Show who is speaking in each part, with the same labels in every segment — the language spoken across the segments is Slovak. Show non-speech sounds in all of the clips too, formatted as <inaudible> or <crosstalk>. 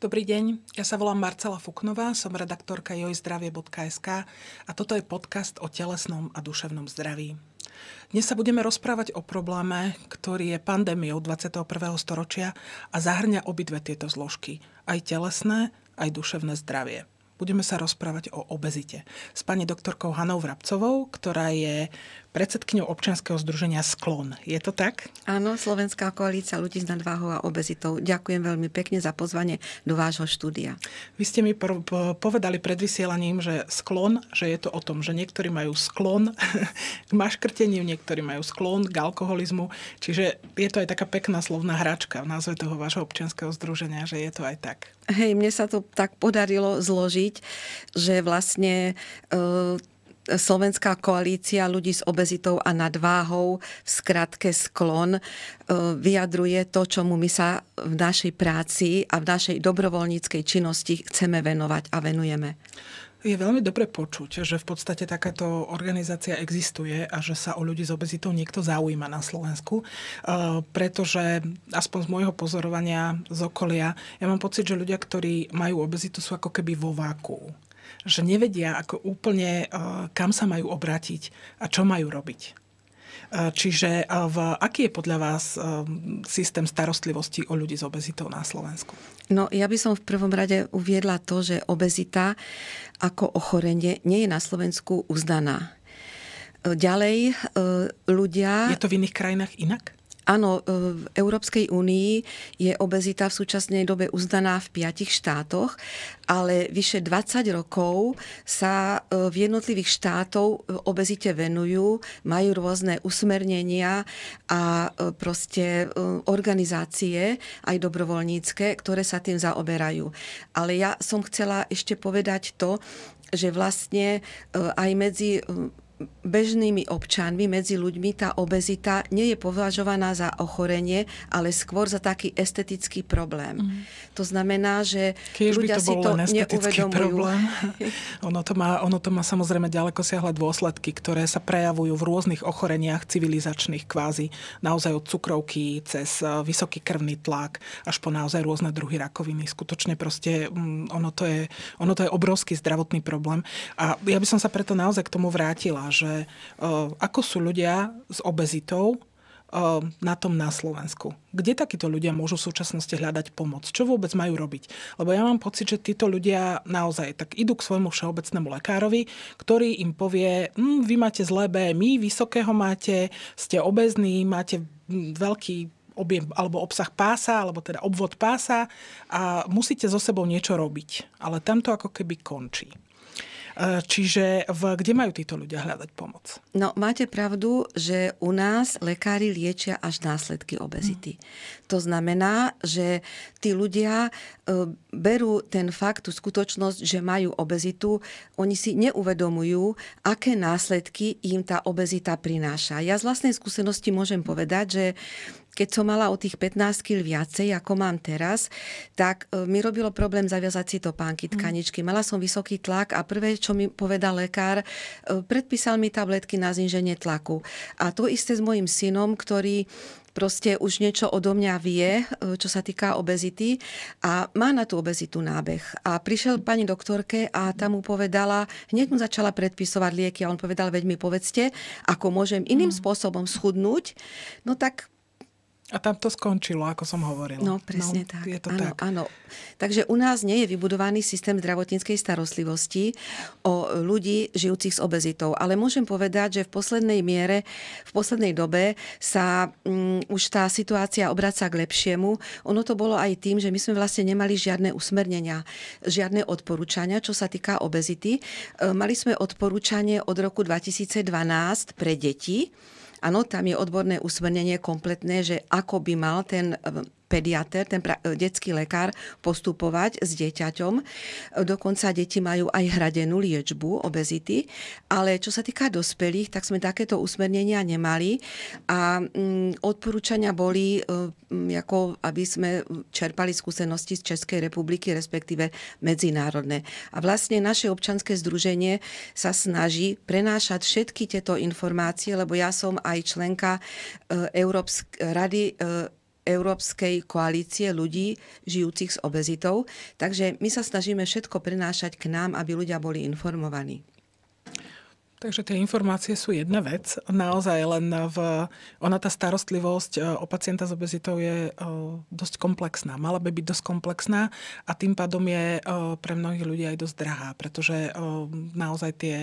Speaker 1: Dobrý deň, ja sa volám Marcela Fuknová, som redaktorka jojzdravie.sk a toto je podcast o telesnom a duševnom zdraví. Dnes sa budeme rozprávať o probléme, ktorý je pandémiou 21. storočia a zahrňa obidve tieto zložky, aj telesné, aj duševné zdravie. Budeme sa rozprávať o obezite s pani doktorkou Hanou Vrabcovou, ktorá je predsedkyňou občianskeho združenia Sklon. Je to tak? Áno, Slovenská koalícia ľudí s nadváhou a
Speaker 2: obezitou. Ďakujem veľmi pekne za pozvanie do vášho štúdia.
Speaker 1: Vy ste mi povedali pred vysielaním, že sklon, že je to o tom, že niektorí majú sklon <laughs> k maškrteniu, niektorí majú sklon k alkoholizmu. Čiže je to aj taká pekná slovná hračka v názve toho vášho občianskeho združenia, že je to aj tak.
Speaker 2: Hej, mne sa to tak podarilo zložiť, že vlastne e, Slovenská koalícia ľudí s obezitou a nadváhou, v skratke sklon, e, vyjadruje to, čomu my sa v našej práci a v našej dobrovoľníckej činnosti chceme venovať a venujeme.
Speaker 1: Je veľmi dobre počuť, že v podstate takáto organizácia existuje a že sa o ľudí s obezitou niekto zaujíma na Slovensku, e, pretože aspoň z môjho pozorovania z okolia, ja mám pocit, že ľudia, ktorí majú obezitu, sú ako keby vo váku že nevedia ako úplne, e, kam sa majú obrátiť a čo majú robiť. E, čiže e, v, aký je podľa vás systém starostlivosti o ľudí s obezitou na Slovensku?
Speaker 2: No ja by som v prvom rade uviedla to, že obezita ako ochorenie nie je na Slovensku uznaná. Ďalej ľudia... Je to v iných krajinách inak? Áno, e, v Európskej únii je obezita v súčasnej dobe uzdaná v piatich štátoch, ale vyše 20 rokov sa e, v jednotlivých štátov obezite venujú, majú rôzne usmernenia a e, proste organizácie, aj dobrovoľnícke, ktoré sa tým zaoberajú. Ale ja som chcela ešte povedať to, že vlastne aj medzi bežnými občanmi, medzi ľuďmi tá obezita nie je považovaná za ochorenie, ale skôr za taký estetický problém. Mm. To znamená, že Keď ľudia to si to neuvedomujú. Problém.
Speaker 1: <laughs> ono, to má, ono to má samozrejme ďaleko siahle dôsledky, ktoré sa prejavujú v rôznych ochoreniach civilizačných kvázi, naozaj od cukrovky cez e, vysoký krvný tlak až po naozaj rôzne druhy rakoviny. Skutočne proste mm, ono to je, ono to je obrovský zdravotný problém. A ja by som sa preto naozaj k tomu vrátila, že e, ako sú ľudia s obezitou e, na tom na Slovensku. Kde takíto ľudia môžu v súčasnosti hľadať pomoc? Čo vôbec majú robiť? Lebo ja mám pocit, že títo ľudia naozaj tak idú k svojmu všeobecnému lekárovi, ktorý im povie, mm, vy máte zlé BMI, vysokého máte, ste obezní, máte veľký objem alebo obsah pása, alebo teda obvod pása a musíte so sebou niečo robiť. Ale tamto ako keby končí. E, čiže v, kde majú títo ľudia hľadať pomoc?
Speaker 2: No, máte pravdu, že u nás lekári liečia až následky obezity. Mm. To znamená, že tí ľudia e, berú ten fakt, tú skutočnosť, že majú obezitu, oni si neuvedomujú, aké následky im tá obezita prináša. Ja z vlastnej skúsenosti môžem povedať, že keď som mala o tých 15 kg viacej, ako mám teraz, tak e, mi robilo problém zaviazať si to pánky mhm. tkaničky. Mala som vysoký tlak a prvé, čo mi povedal lekár, e, predpísal mi tabletky na zniženie tlaku. A to isté s mojim synom, ktorý proste už niečo odo mňa vie, e, čo sa týka obezity a má na tú obezitu nábeh. A prišiel pani doktorke a tam mu povedala, hneď mu začala predpisovať lieky a on povedal, veď mi povedzte, ako môžem iným mhm. spôsobom schudnúť. No tak
Speaker 1: a tam to skončilo, ako som hovorila. No, presne no, tak. Je to áno, tak.
Speaker 2: Áno. Takže u nás nie je vybudovaný systém zdravotníckej starostlivosti o ľudí žijúcich s obezitou. Ale môžem povedať, že v poslednej miere, v poslednej dobe sa um, už tá situácia obraca k lepšiemu. Ono to bolo aj tým, že my sme vlastne nemali žiadne usmernenia, žiadne odporúčania, čo sa týka obezity. E, mali sme odporúčanie od roku 2012 pre deti, Áno, tam je odborné usmernenie kompletné, že ako by mal ten pediater, ten pra- detský lekár postupovať s dieťaťom. Dokonca deti majú aj hradenú liečbu obezity, ale čo sa týka dospelých, tak sme takéto usmernenia nemali a mm, odporúčania boli, e, ako aby sme čerpali skúsenosti z Českej republiky, respektíve medzinárodné. A vlastne naše občanské združenie sa snaží prenášať všetky tieto informácie, lebo ja som aj členka e, Európsk- Rady e, Európskej koalície ľudí žijúcich s obezitou. Takže my sa snažíme všetko prinášať k nám, aby ľudia boli informovaní.
Speaker 1: Takže tie informácie sú jedna vec. Naozaj len v... Ona tá starostlivosť e, o pacienta s obezitou je e, dosť komplexná. Mala by byť dosť komplexná a tým pádom je e, pre mnohých ľudí aj dosť drahá, pretože naozaj tie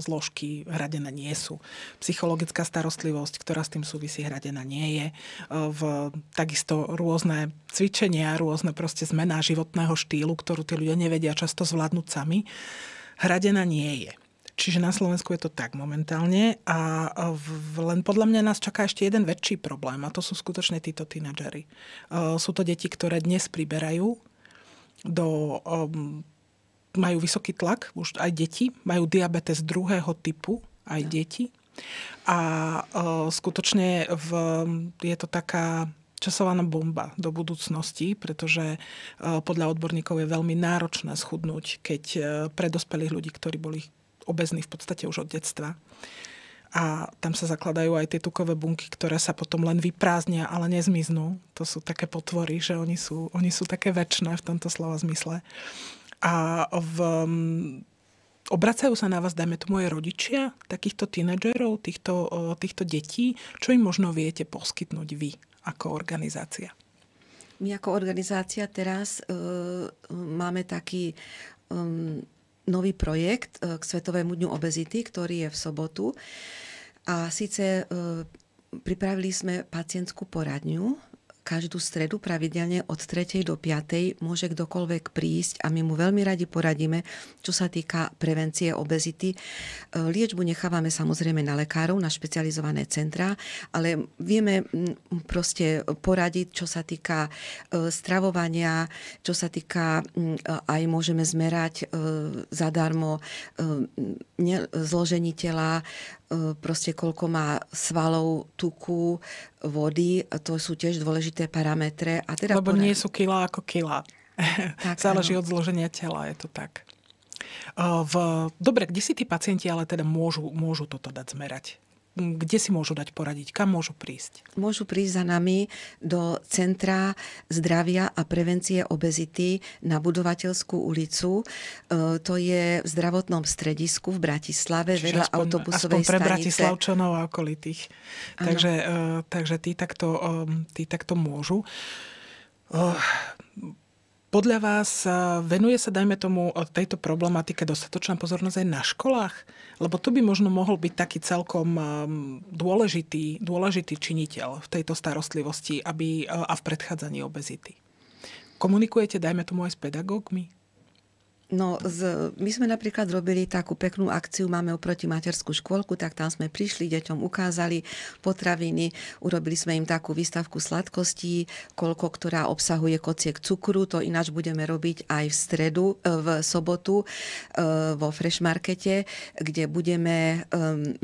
Speaker 1: zložky hradené nie sú. Psychologická starostlivosť, ktorá s tým súvisí, hradená nie je. V takisto rôzne cvičenia, rôzne proste zmena životného štýlu, ktorú tie ľudia nevedia často zvládnuť sami, hradená nie je. Čiže na Slovensku je to tak momentálne a v, len podľa mňa nás čaká ešte jeden väčší problém a to sú skutočne títo tínadžery. E, sú to deti, ktoré dnes priberajú do... Um, majú vysoký tlak, už aj deti, majú diabetes druhého typu, aj no. deti. A e, skutočne v, je to taká časovaná bomba do budúcnosti, pretože e, podľa odborníkov je veľmi náročné schudnúť, keď pre dospelých ľudí, ktorí boli obezní v podstate už od detstva. A tam sa zakladajú aj tie tukové bunky, ktoré sa potom len vyprázdnia, ale nezmiznú. To sú také potvory, že oni sú, oni sú také väčšie v tomto slova zmysle. A v, mm, obracajú sa na vás, dajme to moje rodičia, takýchto tínedžerov, týchto, týchto detí, čo im možno viete poskytnúť vy ako organizácia?
Speaker 2: My ako organizácia teraz uh, máme taký um, nový projekt e, k Svetovému dňu obezity, ktorý je v sobotu. A síce e, pripravili sme pacientskú poradňu, každú stredu pravidelne od 3. do 5. môže kdokoľvek prísť a my mu veľmi radi poradíme, čo sa týka prevencie obezity. E, liečbu nechávame samozrejme na lekárov, na špecializované centrá, ale vieme proste poradiť, čo sa týka e, stravovania, čo sa týka aj môžeme zmerať e, zadarmo zložení tela, E, proste koľko má svalov, tuku, vody, to sú tiež dôležité parametre. A teda Lebo ponad... nie
Speaker 1: sú kila ako kila. Tak, <laughs> Záleží ano. od zloženia tela, je to tak. E, v, dobre, kde si tí pacienti ale teda môžu, môžu toto dať zmerať? kde si môžu dať poradiť? Kam môžu prísť? Môžu prísť za nami do
Speaker 2: Centra zdravia a prevencie obezity na Budovateľskú ulicu. E, to je v
Speaker 1: zdravotnom stredisku v Bratislave,
Speaker 2: Čiže vedľa aspoň, autobusovej aspoň pre stanice. Bratislavčanov
Speaker 1: a okolitých. Takže, e, takže tí, takto, e, tí takto môžu. Podľa vás eh, venuje sa, dajme tomu, od tejto problematike dostatočná pozornosť aj na školách? Lebo to by možno mohol byť taký celkom eh, dôležitý, dôležitý činiteľ v tejto starostlivosti aby, eh, a v predchádzaní obezity. Komunikujete, dajme tomu, aj s pedagógmi? No, z, my sme napríklad
Speaker 2: robili takú peknú akciu, máme oproti materskú škôlku, tak tam sme prišli, deťom ukázali potraviny, urobili sme im takú výstavku sladkostí, koľko, ktorá obsahuje kociek cukru, to ináč budeme robiť aj v stredu, e, v sobotu e, vo Fresh Markete, kde budeme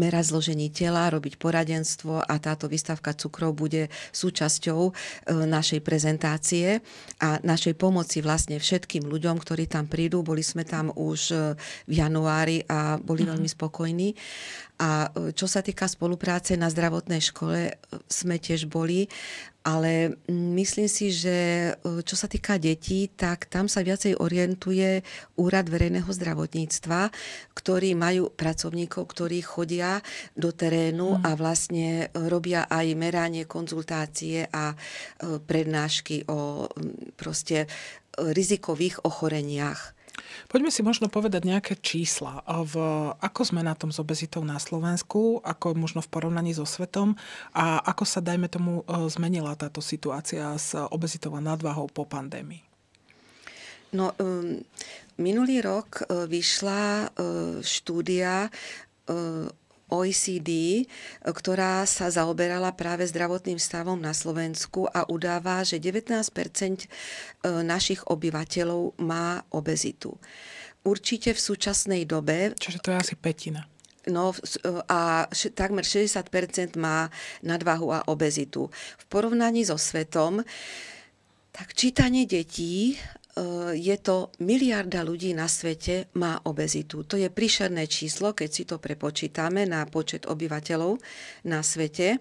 Speaker 2: merať zložení tela, robiť poradenstvo a táto výstavka cukrov bude súčasťou e, našej prezentácie a našej pomoci vlastne všetkým ľuďom, ktorí tam prídu, boli boli sme tam už e, v januári a boli mm-hmm. veľmi spokojní. A e, čo sa týka spolupráce na zdravotnej škole, e, sme tiež boli, ale myslím si, že čo sa týka detí, tak tam sa viacej orientuje Úrad verejného zdravotníctva, ktorí majú pracovníkov, ktorí chodia do terénu mhm. a vlastne robia aj meranie, konzultácie a prednášky o proste rizikových ochoreniach.
Speaker 1: Poďme si možno povedať nejaké čísla. V, ako sme na tom s obezitou na Slovensku, ako možno v porovnaní so svetom a ako sa, dajme tomu, e, zmenila táto situácia s obezitou a nadvahou po pandémii?
Speaker 2: No, um, minulý rok e, vyšla uh, štúdia uh, OECD, e, ktorá sa zaoberala práve zdravotným stavom na Slovensku a udáva, že 19 e, našich obyvateľov má obezitu. Určite v súčasnej dobe... Čože to je asi petina. No e, a takmer 60 má nadvahu a obezitu. V porovnaní so svetom, tak čítanie detí Eh, je to miliarda ľudí na svete má obezitu. To je príšerné číslo, keď si to prepočítame na počet obyvateľov na svete.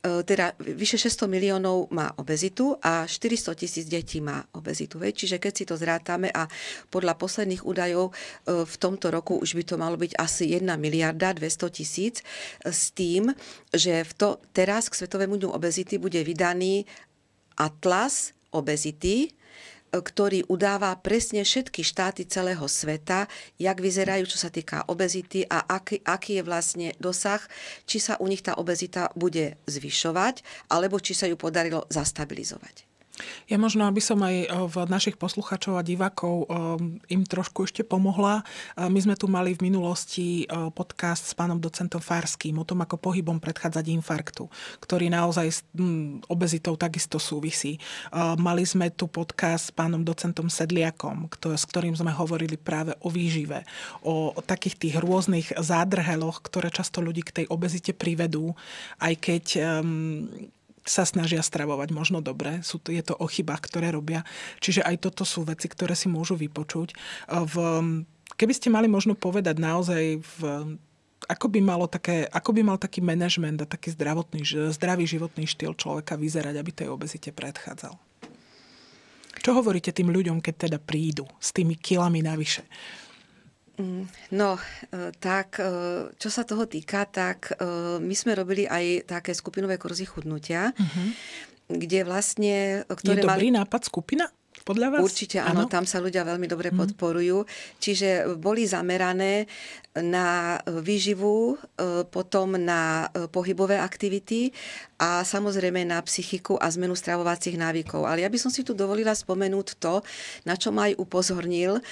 Speaker 2: Eh, teda vyše 600 miliónov má obezitu a 400 tisíc detí má obezitu. Čiže keď si to zrátame a podľa posledných údajov eh, v tomto roku už by to malo byť asi 1 miliarda 200 tisíc s tým, že v to, teraz k Svetovému dňu obezity bude vydaný atlas obezity, ktorý udáva presne všetky štáty celého sveta, jak vyzerajú, čo sa týka obezity a aký, aký je vlastne dosah, či sa u nich tá obezita bude zvyšovať, alebo či sa ju podarilo zastabilizovať.
Speaker 1: Ja možno, aby som aj eh, v našich posluchačov a divákov eh, im trošku ešte pomohla. Eh, my sme tu mali v minulosti podcast s pánom docentom Farským o tom, ako pohybom predchádzať infarktu, ktorý naozaj s mm, obezitou takisto súvisí. Mali sme tu podcast s pánom docentom Sedliakom, s ktorým sme hovorili práve o výžive, o takých tých rôznych zádrheloch, ktoré často ľudí k tej obezite privedú, aj keď ehm, sa snažia stravovať možno dobre. Sú to, je to o chybách, ktoré robia. Čiže aj toto sú veci, ktoré si môžu vypočuť. V, keby ste mali možno povedať naozaj v ako by, malo také, ako by mal taký manažment a taký zdravotný, zdravý životný štýl človeka vyzerať, aby tej obezite predchádzal? Čo hovoríte tým ľuďom, keď teda prídu s tými kilami navyše? Mm,
Speaker 2: no, e, tak e, čo sa toho týka, tak e, my sme robili aj také skupinové kurzy chudnutia, uh-huh. kde vlastne... Ktoré Je dobrý mali... nápad skupina? Podľa vás? Určite áno, áno, tam sa ľudia veľmi dobre mm. podporujú. Čiže boli zamerané na výživu, e, potom na e, pohybové aktivity a samozrejme na psychiku a zmenu stravovacích návykov. Ale ja by som si tu dovolila spomenúť to, na čo ma aj upozornil e,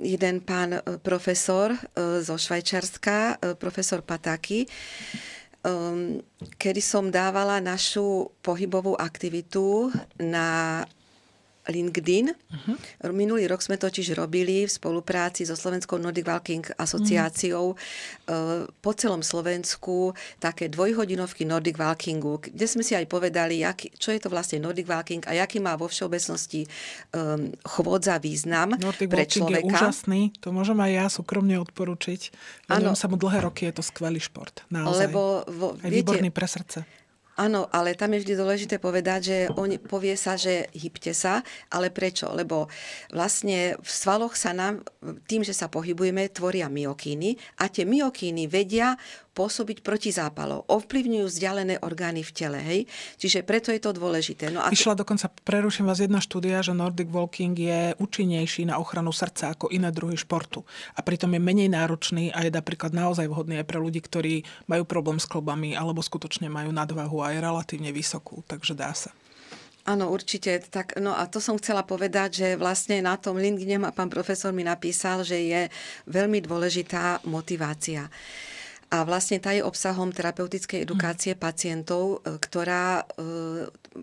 Speaker 2: jeden pán profesor zo Švajčarska, profesor Pataky, ehm, kedy som dávala našu pohybovú aktivitu na LinkedIn. Uh-huh. Minulý rok sme totiž robili v spolupráci so Slovenskou Nordic Walking asociáciou uh-huh. po celom Slovensku také dvojhodinovky Nordic Walkingu, kde sme si aj povedali, jak, čo je to vlastne Nordic Walking a jaký má vo všeobecnosti um, eh, chvôdza význam Nordic pre človeka. je úžasný,
Speaker 1: to môžem aj ja súkromne odporučiť. Venujem sa mu dlhé roky, je to skvelý šport. Naozaj. Lebo vo, aj viete, výborný pre srdce.
Speaker 2: Áno, ale tam je vždy dôležité povedať, že on povie sa, že hybte sa, ale prečo? Lebo vlastne v svaloch sa nám, tým, že sa pohybujeme, tvoria myokíny a tie myokíny vedia pôsobiť protizápalov. Ovplyvňujú vzdialené orgány v tele. Hej? Čiže preto je to dôležité. No a Išla
Speaker 1: dokonca, preruším vás, jedna štúdia, že Nordic Walking je účinnejší na ochranu srdca ako iné druhy športu. A pritom je menej náročný a je napríklad naozaj vhodný aj pre ľudí, ktorí majú problém s klobami alebo skutočne majú nadvahu a je relatívne vysokú. Takže dá sa. Áno, určite. Tak,
Speaker 2: no a to som chcela povedať, že vlastne na tom LinkedIn a pán profesor mi napísal, že je veľmi dôležitá motivácia. A vlastne tá je obsahom terapeutickej edukácie mhm. pacientov, e, ktorá e,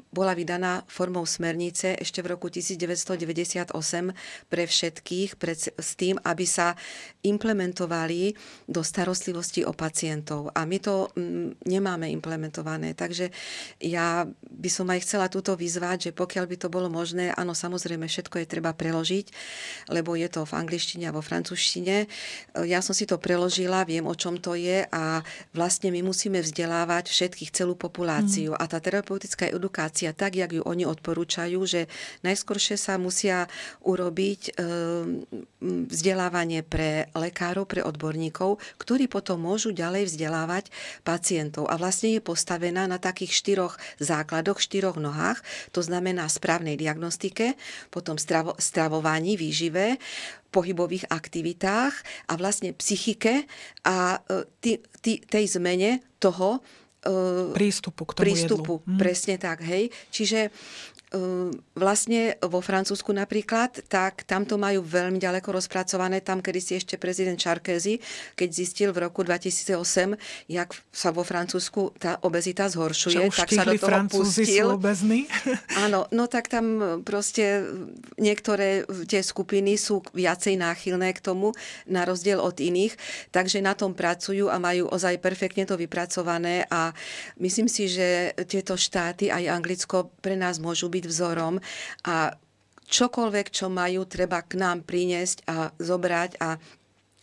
Speaker 2: bola vydaná formou smernice ešte v roku 1998 pre všetkých pred, s tým, aby sa implementovali do starostlivosti o pacientov. A my to nemáme implementované. Takže ja by som aj chcela túto vyzvať, že pokiaľ by to bolo možné, áno, samozrejme, všetko je treba preložiť, lebo je to v angličtine a vo francúzštine. E, ja som si to preložila, viem, o čom to je, a vlastne my musíme vzdelávať všetkých, celú populáciu. Mm. A tá terapeutická edukácia, tak, jak ju oni odporúčajú, že najskôršie sa musia urobiť eh, vzdelávanie pre lekárov, pre odborníkov, ktorí potom môžu ďalej vzdelávať pacientov. A vlastne je postavená na takých štyroch základoch, štyroch nohách, to znamená správnej diagnostike, potom stravo, stravovaní, výžive, pohybových aktivitách a vlastne psychike a e, ty, ty, tej zmene toho e, prístupu k tomu prístupu, jedlu. Hm. Presne tak, hej. Čiže Ehm, vlastne vo Francúzsku napríklad, tak tam to majú veľmi ďaleko rozpracované. Tam, kedy si ešte prezident Čarkézy, keď zistil v roku 2008, jak sa vo Francúzsku tá obezita zhoršuje, Čo, tak sa do toho Francúzi pustil. Sú obezní? <laughs> Áno, no tak tam proste niektoré tie skupiny sú viacej náchylné k tomu, na rozdiel od iných. Takže na tom pracujú a majú ozaj perfektne to vypracované a myslím si, že tieto štáty aj Anglicko pre nás môžu byť byť vzorom a čokoľvek, čo majú, treba k nám priniesť a zobrať a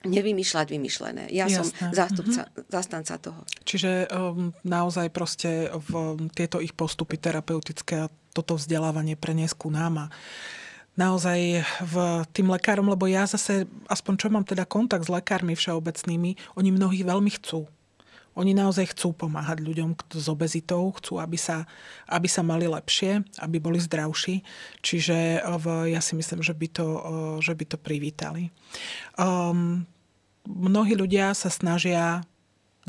Speaker 2: nevymýšľať vymyšlené. Ja Jasné. som mhm. zástupca, mm-hmm. zastanca toho.
Speaker 1: Čiže um, naozaj proste v, um, tieto ich postupy terapeutické a toto vzdelávanie preniesť ku nám a naozaj v tým lekárom, lebo ja zase, aspoň čo mám teda kontakt s lekármi všeobecnými, oni mnohí veľmi chcú oni naozaj chcú pomáhať ľuďom s obezitou, chcú, aby sa, aby sa mali lepšie, aby boli zdravší. Čiže eh, ja si myslím, že by to, eh, že by to privítali. Um, mnohí ľudia sa snažia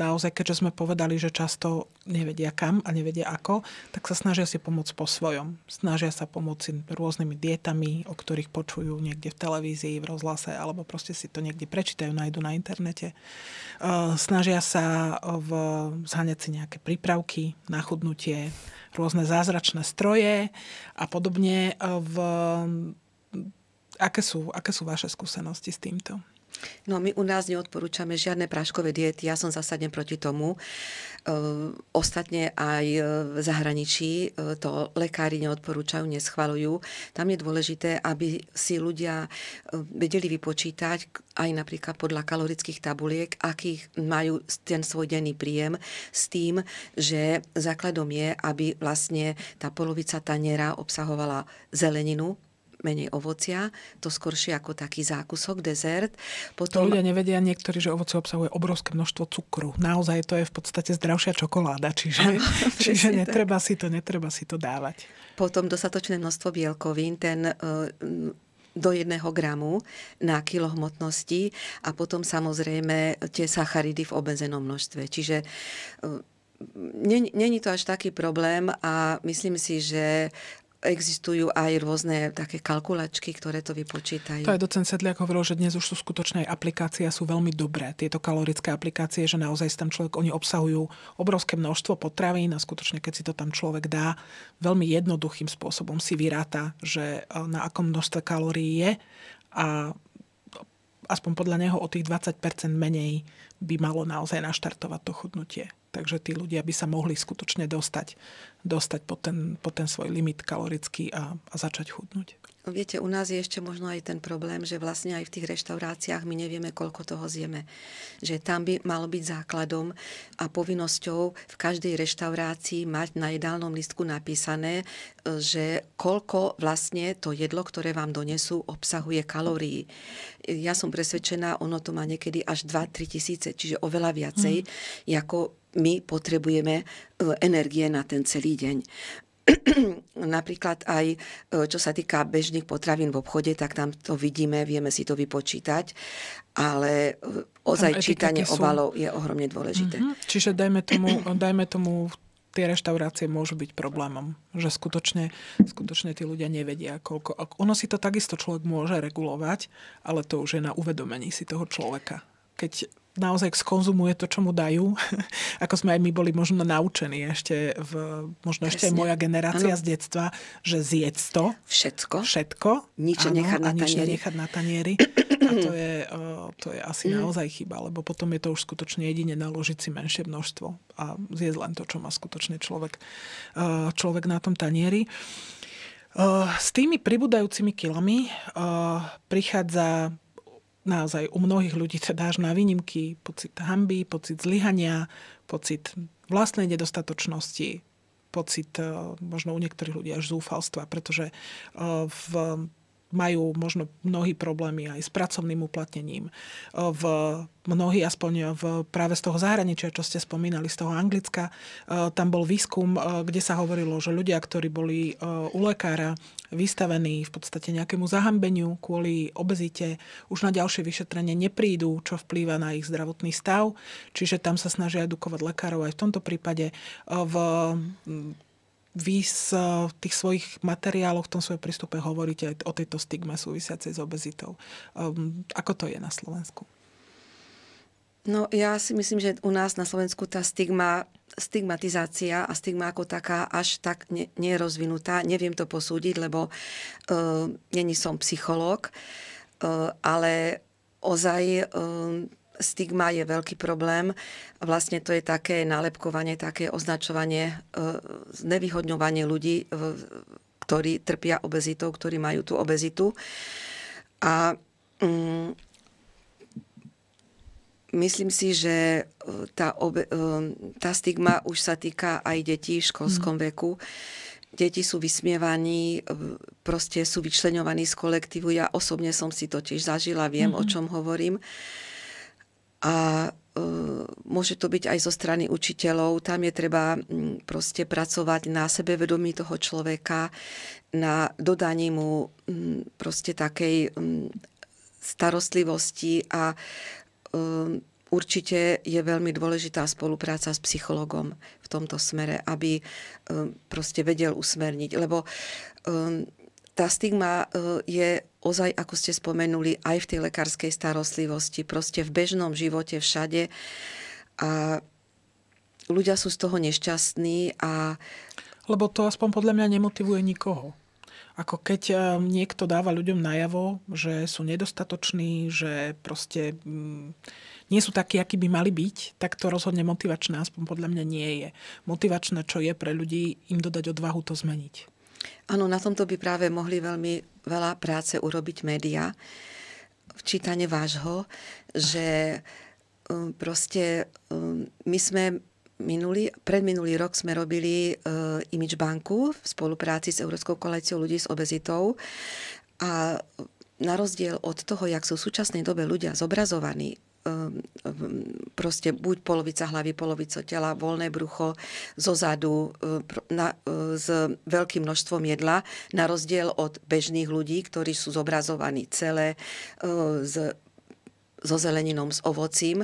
Speaker 1: naozaj, keďže sme povedali, že často nevedia kam a nevedia ako, tak sa snažia si pomôcť po svojom. Snažia sa pomôcť rôznymi dietami, o ktorých počujú niekde v televízii, v rozhlase, alebo proste si to niekde prečítajú, nájdu na internete. E, snažia sa v, zháňať si nejaké prípravky na chudnutie, rôzne zázračné stroje a podobne. E, v, aké, sú, aké sú vaše skúsenosti s týmto?
Speaker 2: No my u nás neodporúčame žiadne práškové diety, ja som zásadne proti tomu. E, ostatne aj e, v zahraničí e, to lekári neodporúčajú, neschvalujú. Tam je dôležité, aby si ľudia vedeli vypočítať aj napríklad podľa kalorických tabuliek, akých majú ten svoj denný príjem s tým, že základom je, aby vlastne tá polovica tanera obsahovala zeleninu, menej ovocia, to skoršie ako taký zákusok, dezert. Potom... To ľudia
Speaker 1: nevedia niektorí, že ovoce obsahuje obrovské množstvo cukru. Naozaj to je v podstate zdravšia čokoláda, čiže, <laughs> čiže netreba si to, netreba si to
Speaker 2: dávať. Potom dostatočné množstvo bielkovín, ten e, do 1 gramu na kilo hmotnosti a potom samozrejme tie sacharidy v obezenom množstve. Čiže e, Není to až taký problém a myslím si, že existujú aj rôzne také kalkulačky, ktoré to vypočítajú. To aj
Speaker 1: docent Sedliak hovoril, že dnes už sú skutočné aplikácie a sú veľmi dobré. Tieto kalorické aplikácie, že naozaj tam človek, oni obsahujú obrovské množstvo potravín a skutočne, keď si to tam človek dá, veľmi jednoduchým spôsobom si vyráta, že eh, na akom množstve kalórií je a aspoň podľa neho o tých 20% menej by malo naozaj naštartovať to chudnutie. Takže tí ľudia by sa mohli skutočne dostať, dostať po ten, po ten svoj limit kalorický a, a začať chudnúť
Speaker 2: viete, u nás je ešte možno aj ten problém, že vlastne aj v tých reštauráciách my nevieme, koľko toho zjeme. Že tam by malo byť základom a povinnosťou v každej reštaurácii mať na jedálnom listku napísané, e, že koľko vlastne to jedlo, ktoré vám donesú, obsahuje kalórií. Ja som presvedčená, ono to má niekedy až 2-3 tisíce, čiže oveľa viacej, mm. ako my potrebujeme e, energie na ten celý deň. <clears throat> napríklad aj e, čo sa týka bežných potravín v obchode, tak tam to vidíme, vieme si to vypočítať, ale e, ozaj čítanie sú... obalov je ohromne dôležité.
Speaker 1: Mm-hmm. Čiže dajme tomu, dajme tomu tie reštaurácie môžu byť problémom. Že skutočne, skutočne tí ľudia nevedia, koľko... Ono si to takisto človek môže regulovať, ale to už je na uvedomení si toho človeka. Keď naozaj skonzumuje to, čo mu dajú, <laughs> ako sme aj my boli možno naučení ešte, v, možno Presne. ešte aj moja generácia ano. z detstva, že zjedz to. Všetko. Všetko. Nič nechať na, tanieri. nechať na tanieri. <clears throat> A to je, eh, to je asi mm. naozaj chyba, lebo potom je to už skutočne jedine naložiť si menšie množstvo a zjedz len to, čo má skutočne človek, eh, človek na tom tanieri. Eh, s tými pribúdajúcimi kilami prichádza naozaj u mnohých ľudí teda až na výnimky, pocit hamby, pocit zlyhania, pocit vlastnej nedostatočnosti, pocit eh, možno u niektorých ľudí až zúfalstva, pretože eh, v majú možno mnohí problémy aj s pracovným uplatnením. E, v, mnohí, aspoň e, v, práve z toho zahraničia, čo ste spomínali, z toho Anglicka, e, tam bol výskum, kde sa hovorilo, že ľudia, ktorí boli u lekára vystavení v podstate nejakému zahambeniu kvôli obezite, už na ďalšie vyšetrenie neprídu, čo vplýva na ich zdravotný stav. Čiže tam sa snažia edukovať lekárov aj v tomto prípade. V vy z eh, tých svojich materiálov v tom svojom prístupe hovoríte aj o tejto stigme súvisiacej s obezitou. Um, ako to je na Slovensku?
Speaker 2: No ja si myslím, že u nás na Slovensku tá stigma, stigmatizácia a stigma ako taká až tak je nerozvinutá. Neviem to posúdiť, lebo uh, eh, není som psychológ, uh, ale ozaj um, stigma je veľký problém. Vlastne to je také nálepkovanie, také označovanie, e, nevyhodňovanie ľudí, e, ktorí trpia obezitou, ktorí majú tú obezitu. A mm, myslím si, že e, tá, obe, tá stigma už sa týka aj detí v školskom mm. veku deti sú vysmievaní, proste sú vyčleňovaní z kolektívu. Ja osobne som si to tiež zažila, viem, mm-hmm. o mhm. čom hovorím a e, môže to byť aj zo strany učiteľov. Tam je treba mm, proste pracovať na sebevedomí toho človeka, na dodaní mu mm, proste takej mm, starostlivosti a e, určite je veľmi dôležitá spolupráca s psychologom v tomto smere, aby e, proste vedel usmerniť. Lebo tá stigma e, je ozaj, ako ste spomenuli, aj v tej lekárskej starostlivosti, proste v bežnom živote všade. A ľudia sú z toho
Speaker 1: nešťastní a... Lebo to aspoň podľa mňa nemotivuje nikoho. Ako keď e, niekto dáva ľuďom najavo, že sú nedostatoční, že proste mm, nie sú takí, akí by mali byť, tak to rozhodne motivačné aspoň podľa mňa nie je. Motivačné, čo je pre ľudí, im dodať odvahu to zmeniť.
Speaker 2: Áno, na tomto by práve mohli veľmi veľa práce urobiť média, Včítanie vášho, že um, proste um, my sme minulý, predminulý rok sme robili uh, Image banku v spolupráci s Európskou koalíciou ľudí s obezitou a na rozdiel od toho, jak sú v súčasnej dobe ľudia zobrazovaní Ehm, proste buď polovica hlavy, polovica tela, voľné brucho, zo zadu, ehm, na, ehm, s veľkým množstvom jedla, na rozdiel od bežných ľudí, ktorí sú zobrazovaní celé, s so zeleninom, s ovocím,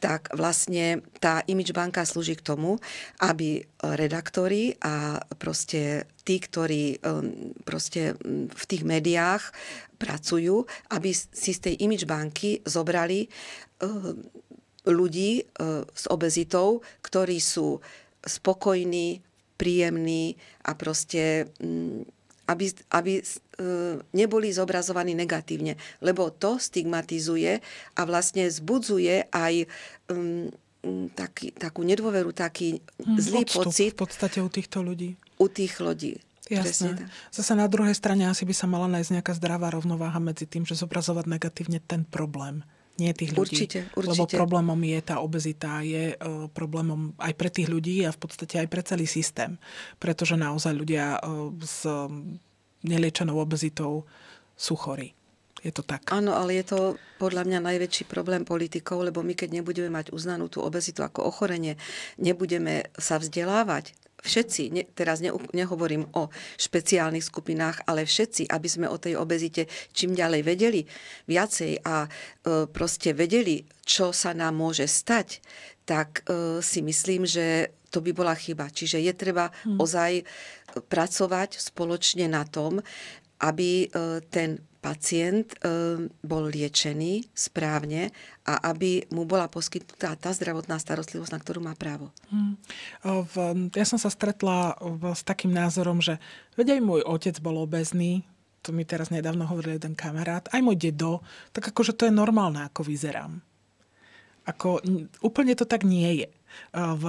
Speaker 2: tak vlastne tá image banka slúži k tomu, aby redaktori a proste tí, ktorí proste mm, v tých médiách pracujú, aby si z tej image banky zobrali Eh, ľudí eh, s obezitou, ktorí sú spokojní, príjemní a proste mm, aby, aby eh, neboli zobrazovaní negatívne, lebo to stigmatizuje a vlastne zbudzuje aj mm, mm, taký, takú nedôveru, taký hmm, zlý odstup, pocit.
Speaker 1: V podstate u týchto ľudí. U tých ľudí. Jasné. Zase na druhej strane asi by sa mala nájsť nejaká zdravá rovnováha medzi tým, že zobrazovať negatívne ten problém nie tých ľudí. Určite, určite. Lebo problémom je tá obezita, je e, problémom aj pre tých ľudí a v podstate aj pre celý systém. Pretože naozaj ľudia e, s neliečenou obezitou sú chorí. Je to tak.
Speaker 2: Áno, ale je to podľa mňa najväčší problém politikov, lebo my keď nebudeme mať uznanú tú obezitu ako ochorenie, nebudeme sa vzdelávať, všetci, ne, teraz ne, nehovorím o špeciálnych skupinách, ale všetci, aby sme o tej obezite čím ďalej vedeli viacej a e, proste vedeli, čo sa nám môže stať, tak e, si myslím, že to by bola chyba. Čiže je treba hmm. ozaj e, pracovať spoločne na tom, aby e, ten pacient eh, bol liečený správne a aby mu bola poskytnutá tá zdravotná starostlivosť, na ktorú má právo.
Speaker 1: Hmm. Ja som sa stretla s takým názorom, že veď aj môj otec bol obezný, to mi teraz nedávno hovoril jeden kamarát, aj môj dedo, tak akože to je normálne, ako vyzerám. Ako, úplne to tak nie je. V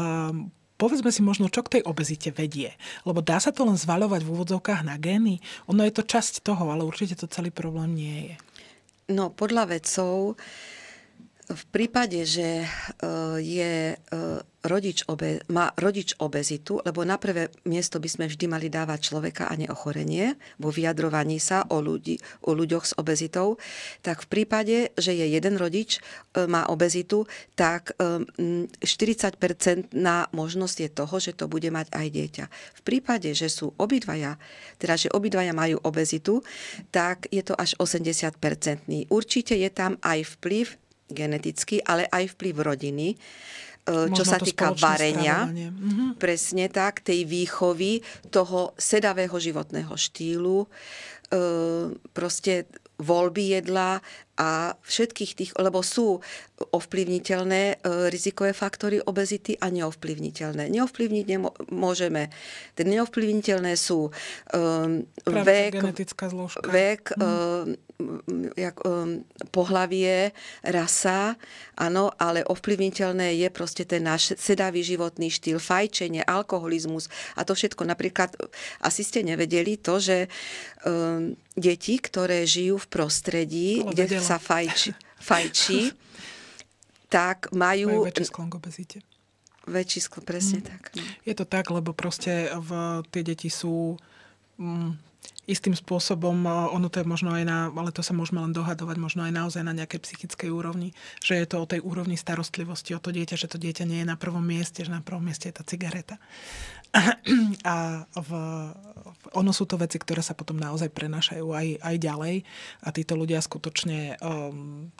Speaker 1: Povedzme si možno, čo k tej obezite vedie. Lebo dá sa to len zvaľovať v úvodzovkách na gény? Ono je to časť toho, ale určite to celý problém nie je.
Speaker 2: No podľa vedcov v prípade, že e, je e, rodič obe, má rodič obezitu, lebo na prvé miesto by sme vždy mali dávať človeka a neochorenie vo vyjadrovaní sa o, ľudí, o ľuďoch s obezitou, tak v prípade, že je jeden rodič e, má obezitu, tak 40% na možnosť je toho, že to bude mať aj dieťa. V prípade, že sú obidvaja, teda že obidvaja majú obezitu, tak je to až 80%. Určite je tam aj vplyv genetický, ale aj vplyv rodiny, e, čo sa týka varenia, mhm. presne tak, tej výchovy, toho sedavého životného štýlu, e, proste voľby jedla, a všetkých tých, lebo sú ovplyvniteľné e, rizikové faktory obezity a neovplyvniteľné. Neovplyvniť môžeme. Tie neovplyvniteľné sú um, vek, genetická zložka. vek, hmm. um, jak, um, pohlavie, rasa, áno, ale ovplyvniteľné je proste ten náš sedavý životný štýl, fajčenie, alkoholizmus a to všetko. Napríklad asi ste nevedeli to, že um, deti, ktoré žijú v prostredí, kde sa sa fajči, fajčí, tak majú... Majú väčší
Speaker 1: sklon Väčší sklon, presne mm. tak. No. Je to tak, lebo proste v, tie deti sú... Mm, istým spôsobom, ono to je možno aj na, ale to sa môžeme len dohadovať, možno aj naozaj na nejakej psychickej úrovni, že je to o tej úrovni starostlivosti o to dieťa, že to dieťa nie je na prvom mieste, že na prvom mieste je tá cigareta. <clears throat> A v, ono sú to veci, ktoré sa potom naozaj prenášajú aj, aj ďalej a títo ľudia skutočne um,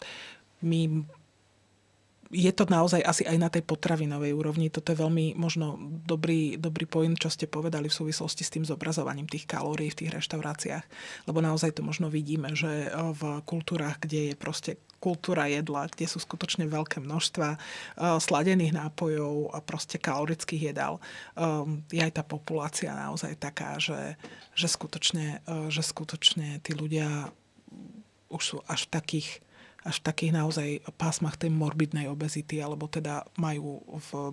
Speaker 1: my je to naozaj asi aj na tej potravinovej úrovni. Toto je veľmi možno dobrý, dobrý point, čo ste povedali v súvislosti s tým zobrazovaním tých kalórií v tých reštauráciách. Lebo naozaj to možno vidíme, že uh, v kultúrach, kde je proste kultúra jedla, kde sú skutočne veľké množstva eh, sladených nápojov a proste kalorických jedál, eh, je aj tá populácia naozaj taká, že, že, skutočne, eh, že skutočne tí ľudia už sú až v takých až v takých naozaj pásmach tej morbidnej obezity, alebo teda majú, v,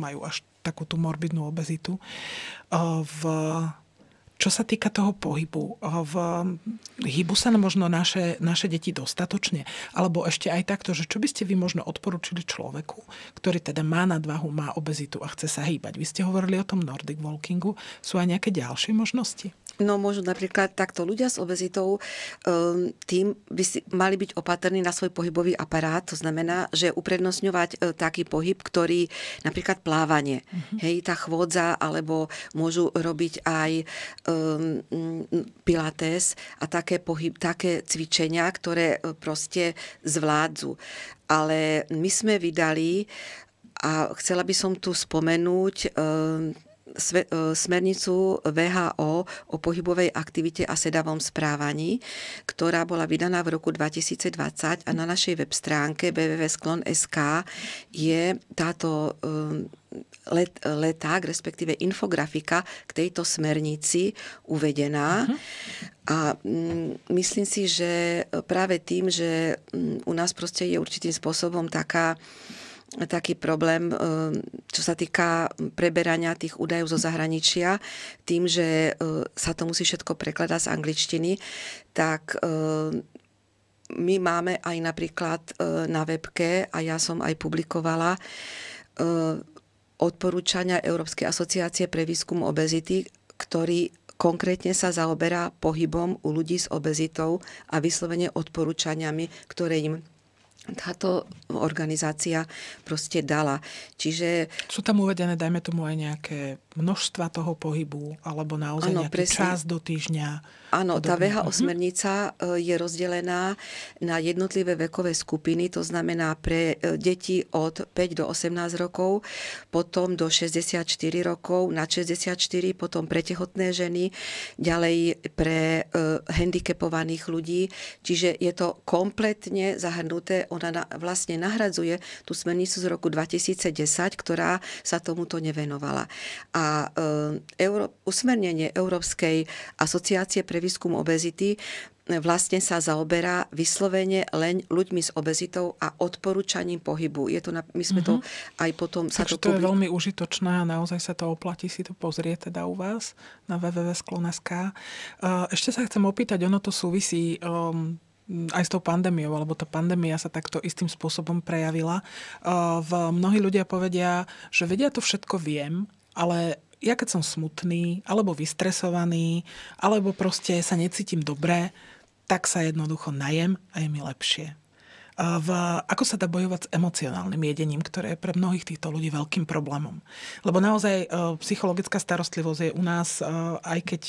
Speaker 1: majú až takú tú morbidnú obezitu. V, čo sa týka toho pohybu, eh, v, hýbu sa možno naše, naše deti dostatočne? Alebo ešte aj takto, že čo by ste vy možno odporúčili človeku, ktorý teda má nadvahu, má obezitu a chce sa hýbať? Vy ste hovorili o tom Nordic walkingu. Sú aj nejaké ďalšie možnosti?
Speaker 2: No môžu napríklad takto ľudia s obezitou, ehm, tým by si mali byť opatrní na svoj pohybový aparát, to znamená, že uprednostňovať e, taký pohyb, ktorý napríklad plávanie, mm-hmm. hej, tá chvôdza, alebo môžu robiť aj um, pilates a také, pohyb, také cvičenia, ktoré e, proste zvládzu. Ale my sme vydali a chcela by som tu spomenúť um, E, smernicu VHO o pohybovej aktivite a sedavom správaní, ktorá bola vydaná v roku 2020 a na našej web stránke www.sklon.sk je táto e, let, leták, respektíve infografika k tejto smernici uvedená. Uh-huh. A mm, myslím si, že práve tým, že mm, u nás proste je určitým spôsobom taká taký problém, eh, čo sa týka preberania tých údajov zo zahraničia, tým, že eh, sa to musí všetko prekladať z angličtiny, tak eh, my máme aj napríklad na webke, a ja som aj publikovala, odporúčania Európskej asociácie pre výskum obezity, ktorý konkrétne sa zaoberá pohybom u ľudí s obezitou a vyslovene odporúčaniami, ktoré im táto
Speaker 1: organizácia proste dala. Čiže... Sú tam uvedené, dajme tomu, aj nejaké množstva toho pohybu, alebo naozaj ano, nejaký presne. čas do týždňa? Áno, tá VHO mhm.
Speaker 2: smernica e, je rozdelená na jednotlivé vekové skupiny, to znamená pre e, deti od 5 do 18 rokov, potom do 64 rokov, na 64, potom pre tehotné ženy, ďalej pre e, handicapovaných ľudí. Čiže je to kompletne zahrnuté ona vlastne nahradzuje tú smernicu z roku 2010, ktorá sa tomuto nevenovala. A e, euro, usmernenie Európskej asociácie pre výskum obezity e, vlastne sa zaoberá vyslovene len ľuďmi s obezitou a odporúčaním pohybu. Je to na, my sme mm-hmm. to mhm. aj potom... Sa Takže to, to je
Speaker 1: veľmi užitočné a naozaj sa to oplatí si to pozrieť teda u vás na www.sklon.sk. E, ešte sa chcem opýtať, ono to súvisí um, aj s tou pandémiou, alebo tá pandémia sa takto istým spôsobom prejavila. Uh, v, mnohí ľudia povedia, že vedia to všetko viem, ale ja keď som smutný, alebo vystresovaný, alebo proste sa necítim dobre, tak sa jednoducho najem a je mi lepšie. Uh, v, ako sa dá bojovať s emocionálnym jedením, ktoré je pre mnohých týchto ľudí veľkým problémom. Lebo naozaj uh, psychologická starostlivosť je u nás, aj keď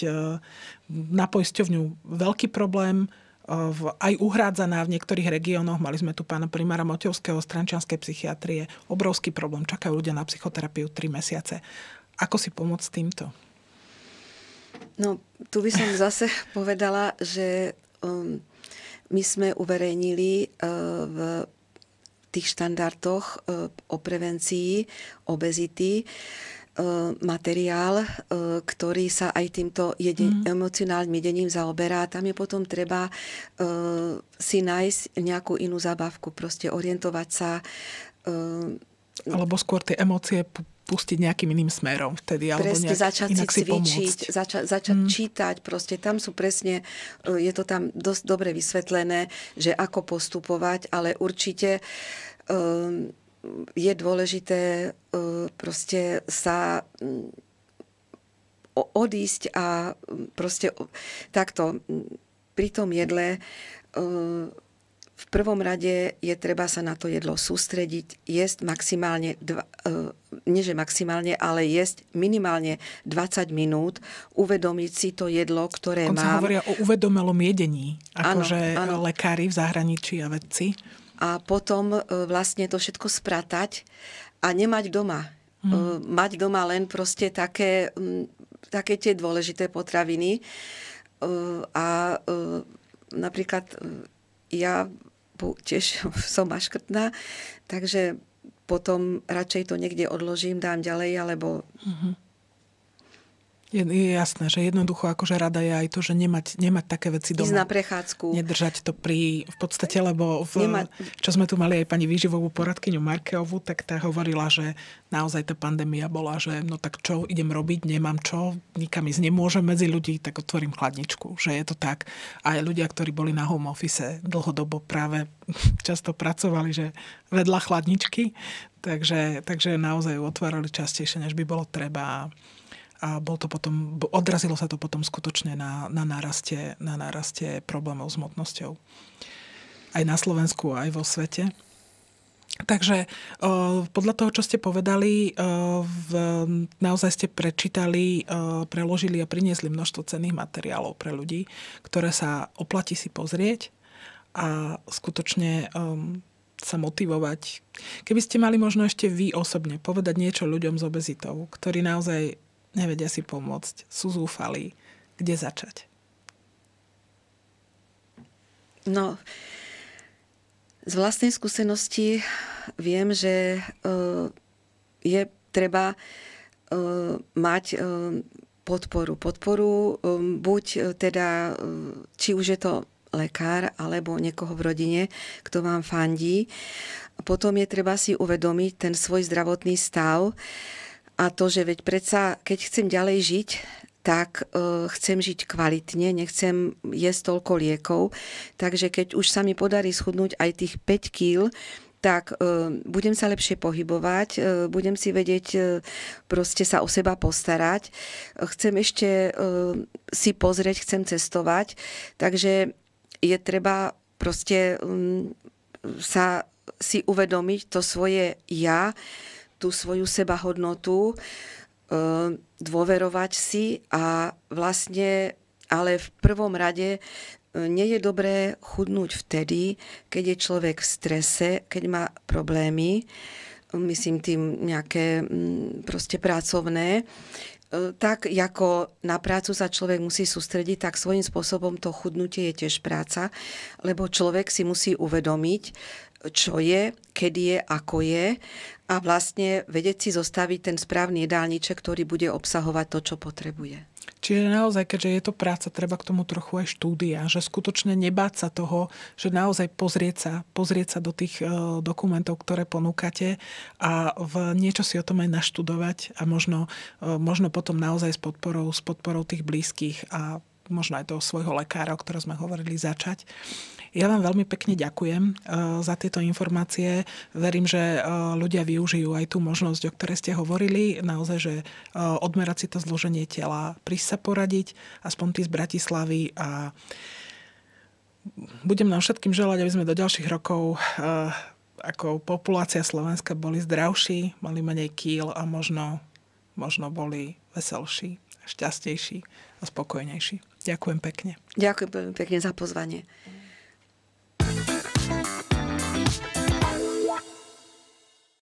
Speaker 1: na poisťovňu veľký problém, E, aj uhrádzaná v niektorých regiónoch. Mali sme tu pána primára Motovského z Trančanskej psychiatrie. Obrovský problém. Čakajú ľudia na psychoterapiu 3 mesiace. Ako si pomôcť týmto?
Speaker 2: No, tu by som <laughs> zase povedala, že um, my sme uverejnili uh, v tých štandardoch uh, o prevencii obezity uh, E, materiál, e, ktorý sa aj týmto jede- mm. emocionálnym jedením zaoberá. Tam je potom treba e, si nájsť nejakú inú zabavku, proste orientovať
Speaker 1: sa. Alebo skôr tie emócie pustiť nejakým iným smerom vtedy. Alebo presne, nejak začať inak si cvičiť,
Speaker 2: zača, začať mm. čítať, proste tam sú presne, je to tam dosť dobre vysvetlené, že ako postupovať, ale určite um, je dôležité e, proste sa mm, odísť a mm, proste takto mm, pri tom jedle e, v prvom rade je treba sa na to jedlo sústrediť, jesť maximálne, dva, e, nie že maximálne, ale jesť minimálne 20 minút, uvedomiť si to jedlo, ktoré Dokonca mám. hovoria
Speaker 1: o uvedomelom jedení, akože lekári v zahraničí a vedci a potom e,
Speaker 2: vlastne to všetko spratať a nemať doma. Hmm. Mať doma len proste také, také tie dôležité potraviny. E, a napríklad ja tiež <laughs> som maškrtná, takže potom radšej to niekde odložím, dám ďalej, alebo...
Speaker 1: hmm je, je jasné, že jednoducho akože rada je aj to, že nemať, nemať také veci doma. Ísť na prechádzku. Nedržať to pri, v podstate, lebo v, Nema... čo sme tu mali aj pani výživovú poradkyňu Markeovu, tak tá hovorila, že naozaj tá pandémia bola, že no tak čo idem robiť, nemám čo, nikam ísť nemôžem medzi ľudí, tak otvorím chladničku, že je to tak. A aj ľudia, ktorí boli na home office dlhodobo práve <laughs> často pracovali, že vedľa chladničky, takže, takže naozaj ju otvárali častejšie, než by bolo treba a bol to potom, odrazilo sa to potom skutočne na, na, náraste, na náraste problémov s motnosťou. Aj na Slovensku, aj vo svete. Takže podľa toho, čo ste povedali, naozaj ste prečítali, preložili a priniesli množstvo cenných materiálov pre ľudí, ktoré sa oplatí si pozrieť a skutočne sa motivovať. Keby ste mali možno ešte vy osobne povedať niečo ľuďom s obezitou, ktorí naozaj nevedia si pomôcť, sú zúfalí. Kde začať? No, z vlastnej skúsenosti
Speaker 2: viem, že e, je treba e, mať e, podporu. Podporu buď teda, či už je to lekár alebo niekoho v rodine, kto vám fandí. Potom je treba si uvedomiť ten svoj zdravotný stav a to, že veď predsa, keď chcem ďalej žiť, tak e, chcem žiť kvalitne, nechcem jesť toľko liekov. Takže keď už sa mi podarí schudnúť aj tých 5 kg, tak e, budem sa lepšie pohybovať, e, budem si vedieť e, proste sa o seba postarať. Chcem ešte e, si pozrieť, chcem cestovať. Takže je treba proste e, sa si uvedomiť to svoje ja, tú svoju sebahodnotu, eh, dôverovať si a vlastne, ale v prvom rade eh, nie je dobré chudnúť vtedy, keď je človek v strese, keď má problémy, myslím tým nejaké mm, proste pracovné, eh, tak ako na prácu sa človek musí sústrediť, tak svojím spôsobom to chudnutie je tiež práca, lebo človek si musí uvedomiť, čo je, kedy je, ako je a vlastne vedieť si zostaviť ten správny jedálniček, ktorý bude
Speaker 1: obsahovať to, čo potrebuje. Čiže naozaj, keďže je to práca, treba k tomu trochu aj štúdia, že skutočne nebáť sa toho, že naozaj pozrieť sa, pozrieť sa do tých e, dokumentov, ktoré ponúkate a v niečo si o tom aj naštudovať a možno, e, možno potom naozaj s podporou, s podporou tých blízkych a možno aj toho svojho lekára, o ktorom sme hovorili, začať. Ja vám veľmi pekne ďakujem eh, za tieto informácie. Verím, že eh, ľudia využijú aj tú možnosť, o ktorej ste hovorili. Naozaj, že eh, odmerať si to zloženie tela, prísť sa poradiť, aspoň tí z Bratislavy a budem nám všetkým želať, aby sme do ďalších rokov ako populácia Slovenska boli zdravší, mali menej kýl a možno, možno boli veselší, šťastnejší a spokojnejší. Ďakujem pekne.
Speaker 2: Ďakujem pekne za pozvanie.